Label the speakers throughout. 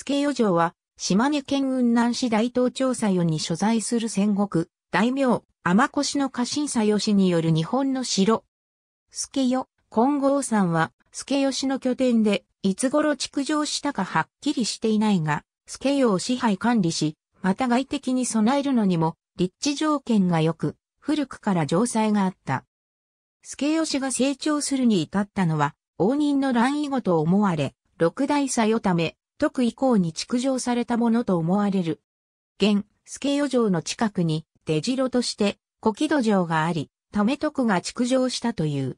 Speaker 1: 助与城は、島根県雲南市大東町佐与に所在する戦国、大名、天越の家臣佐吉による日本の城。助与、金剛山は、助ヨ氏の拠点で、いつ頃築城したかはっきりしていないが、助与を支配管理し、また外敵に備えるのにも、立地条件が良く、古くから城塞があった。助吉が成長するに至ったのは、応仁の乱以後と思われ、六代佐与ため、徳以降に築城されたものと思われる。現、助与城の近くに、出城として、小木戸城があり、め徳が築城したという。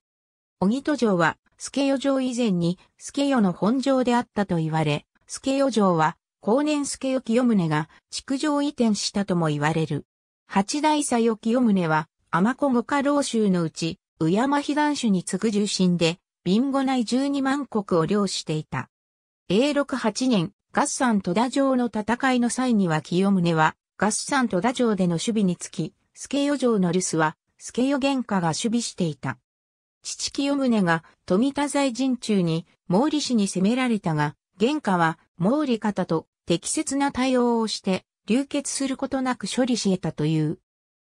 Speaker 1: 小木戸城は、助与城以前に、助与の本城であったと言われ、助与城は、後年助与清宗が、築城移転したとも言われる。八大佐与清宗は、天子五家老衆のうち、宇山被弾主に次ぐ重心で、ビンゴ内十二万国を領していた。A68 年、合算戸田城の戦いの際には清宗は、合算戸田城での守備につき、助与城の留守は、助与玄家が守備していた。父清宗が富田在陣中に毛利氏に攻められたが、玄家は毛利方と適切な対応をして流血することなく処理し得たという。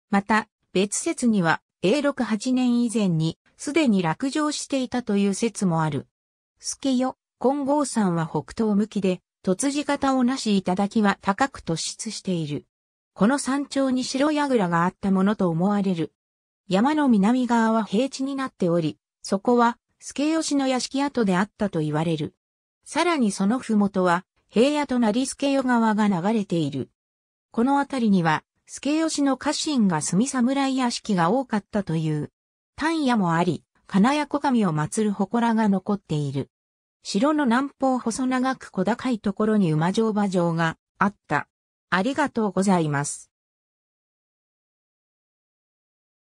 Speaker 1: また、別説には A68 年以前にすでに落城していたという説もある。助与、金剛山は北東向きで、突字型をなし頂は高く突出している。この山頂に白櫓があったものと思われる。山の南側は平地になっており、そこは、助吉の屋敷跡であったと言われる。さらにその麓は、平野となり助代川が流れている。この辺りには、助吉の家臣が住み侍屋敷が多かったという。丹屋もあり、金谷小神を祀る祠が残っている。城の南方細長く小高いところに馬乗馬場があった。ありがとうございます。